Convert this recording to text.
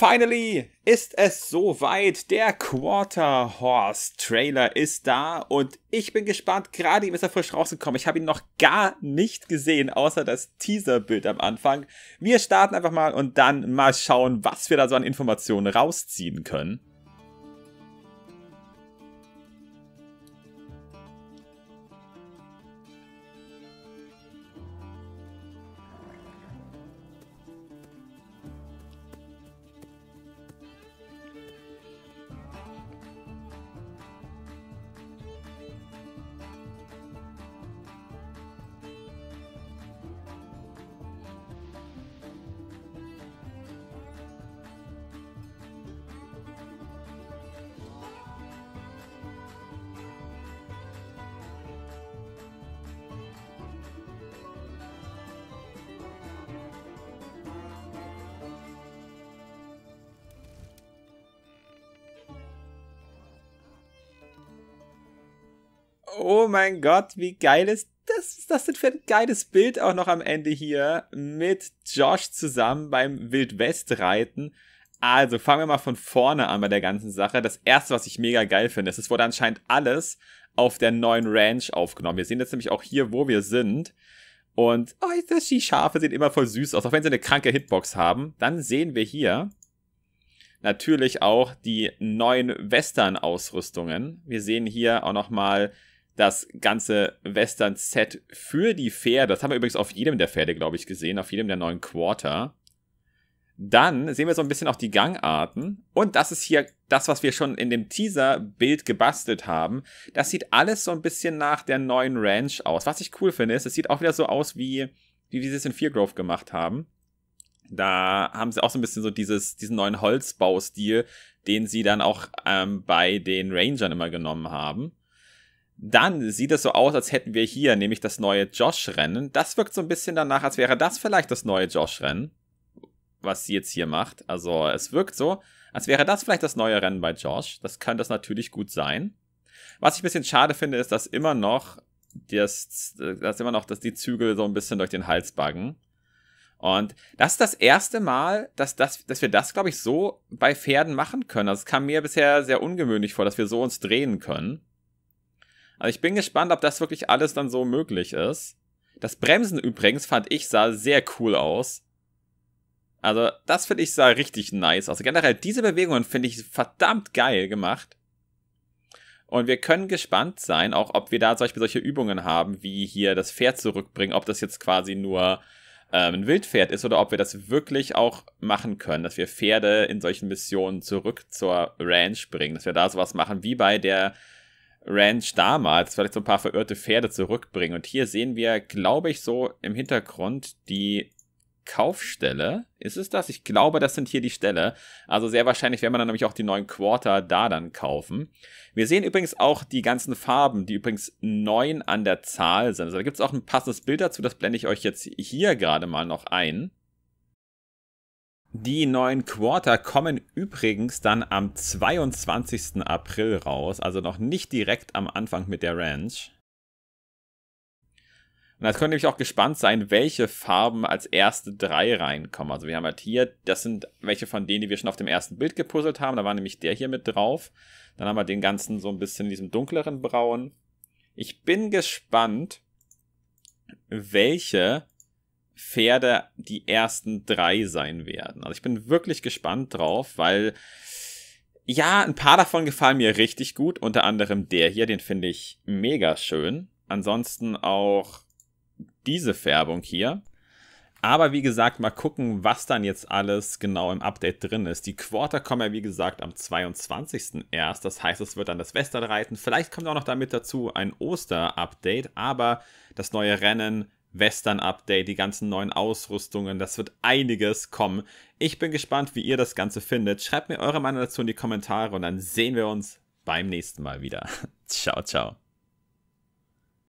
Finally ist es soweit. Der Quarter Horse Trailer ist da und ich bin gespannt. Gerade ihm ist er frisch rausgekommen. Ich habe ihn noch gar nicht gesehen, außer das Teaser-Bild am Anfang. Wir starten einfach mal und dann mal schauen, was wir da so an Informationen rausziehen können. Oh mein Gott, wie geil ist das? Ist das denn für ein geiles Bild auch noch am Ende hier mit Josh zusammen beim Wildwest-Reiten? Also fangen wir mal von vorne an bei der ganzen Sache. Das erste, was ich mega geil finde, ist, es wurde anscheinend alles auf der neuen Ranch aufgenommen. Wir sehen jetzt nämlich auch hier, wo wir sind. Und oh, das, die Schafe sehen immer voll süß aus, auch wenn sie eine kranke Hitbox haben. Dann sehen wir hier natürlich auch die neuen Western-Ausrüstungen. Wir sehen hier auch nochmal das ganze Western-Set für die Pferde. Das haben wir übrigens auf jedem der Pferde, glaube ich, gesehen, auf jedem der neuen Quarter. Dann sehen wir so ein bisschen auch die Gangarten. Und das ist hier das, was wir schon in dem Teaser-Bild gebastelt haben. Das sieht alles so ein bisschen nach der neuen Ranch aus. Was ich cool finde, ist, es sieht auch wieder so aus, wie, wie wir es in Feargrove gemacht haben. Da haben sie auch so ein bisschen so dieses, diesen neuen Holzbaustil, den sie dann auch ähm, bei den Rangern immer genommen haben dann sieht es so aus, als hätten wir hier nämlich das neue Josh-Rennen. Das wirkt so ein bisschen danach, als wäre das vielleicht das neue Josh-Rennen, was sie jetzt hier macht. Also es wirkt so, als wäre das vielleicht das neue Rennen bei Josh. Das könnte das natürlich gut sein. Was ich ein bisschen schade finde, ist, dass immer noch, das, dass immer noch dass die Zügel so ein bisschen durch den Hals baggen. Und das ist das erste Mal, dass, das, dass wir das, glaube ich, so bei Pferden machen können. Also es kam mir bisher sehr ungewöhnlich vor, dass wir so uns drehen können. Aber ich bin gespannt, ob das wirklich alles dann so möglich ist. Das Bremsen übrigens fand ich sah sehr cool aus. Also das finde ich sah richtig nice aus. Generell diese Bewegungen finde ich verdammt geil gemacht. Und wir können gespannt sein, auch ob wir da zum Beispiel solche Übungen haben, wie hier das Pferd zurückbringen, ob das jetzt quasi nur ähm, ein Wildpferd ist oder ob wir das wirklich auch machen können, dass wir Pferde in solchen Missionen zurück zur Ranch bringen, dass wir da sowas machen wie bei der Ranch damals vielleicht so ein paar verirrte Pferde zurückbringen. Und hier sehen wir, glaube ich, so im Hintergrund die Kaufstelle. Ist es das? Ich glaube, das sind hier die Ställe. Also sehr wahrscheinlich werden wir dann nämlich auch die neuen Quarter da dann kaufen. Wir sehen übrigens auch die ganzen Farben, die übrigens neun an der Zahl sind. Also da gibt es auch ein passendes Bild dazu, das blende ich euch jetzt hier gerade mal noch ein. Die neuen Quarter kommen übrigens dann am 22. April raus, also noch nicht direkt am Anfang mit der Ranch. Und jetzt könnt ihr nämlich auch gespannt sein, welche Farben als erste drei reinkommen. Also wir haben halt hier, das sind welche von denen, die wir schon auf dem ersten Bild gepuzzelt haben. Da war nämlich der hier mit drauf. Dann haben wir den ganzen so ein bisschen in diesem dunkleren Braun. Ich bin gespannt, welche Pferde die ersten drei sein werden. Also ich bin wirklich gespannt drauf, weil ja, ein paar davon gefallen mir richtig gut. Unter anderem der hier, den finde ich mega schön. Ansonsten auch diese Färbung hier. Aber wie gesagt, mal gucken, was dann jetzt alles genau im Update drin ist. Die Quarter kommen ja, wie gesagt, am 22. erst. Das heißt, es wird dann das Westernreiten. Vielleicht kommt auch noch damit dazu ein Oster-Update. Aber das neue Rennen Western-Update, die ganzen neuen Ausrüstungen, das wird einiges kommen. Ich bin gespannt, wie ihr das Ganze findet. Schreibt mir eure Meinung dazu in die Kommentare und dann sehen wir uns beim nächsten Mal wieder. Ciao, ciao.